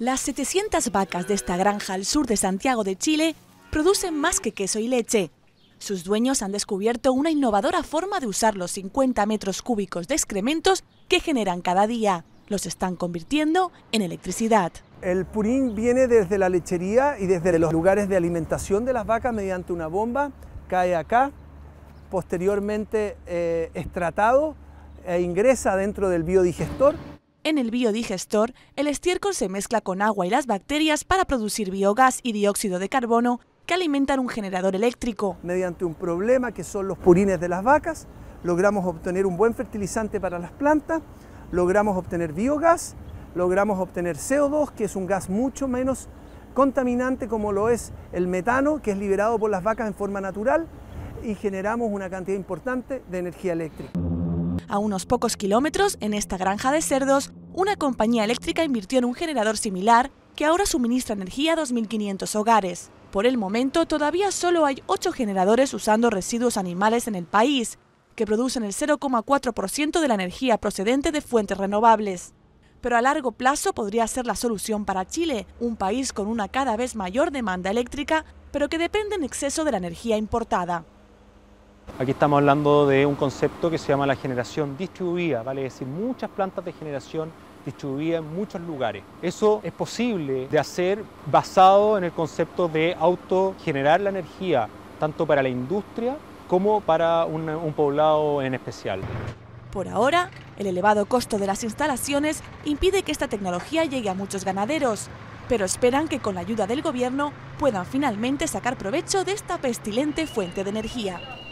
Las 700 vacas de esta granja al sur de Santiago de Chile producen más que queso y leche. Sus dueños han descubierto una innovadora forma de usar los 50 metros cúbicos de excrementos que generan cada día. Los están convirtiendo en electricidad. El purín viene desde la lechería y desde los lugares de alimentación de las vacas mediante una bomba, cae acá, posteriormente eh, es tratado e ingresa dentro del biodigestor en el biodigestor, el estiércol se mezcla con agua y las bacterias para producir biogás y dióxido de carbono que alimentan un generador eléctrico. Mediante un problema que son los purines de las vacas, logramos obtener un buen fertilizante para las plantas, logramos obtener biogás, logramos obtener CO2, que es un gas mucho menos contaminante como lo es el metano, que es liberado por las vacas en forma natural, y generamos una cantidad importante de energía eléctrica. A unos pocos kilómetros, en esta granja de cerdos, una compañía eléctrica invirtió en un generador similar que ahora suministra energía a 2.500 hogares. Por el momento, todavía solo hay 8 generadores usando residuos animales en el país, que producen el 0,4% de la energía procedente de fuentes renovables. Pero a largo plazo podría ser la solución para Chile, un país con una cada vez mayor demanda eléctrica, pero que depende en exceso de la energía importada. Aquí estamos hablando de un concepto que se llama la generación distribuida, vale es decir, muchas plantas de generación distribuida en muchos lugares. Eso es posible de hacer basado en el concepto de autogenerar la energía, tanto para la industria como para un, poblado en especial. Por ahora, el elevado costo de las instalaciones impide que esta tecnología llegue a muchos ganaderos, pero esperan que con la ayuda del gobierno puedan finalmente sacar provecho de esta pestilente fuente de energía.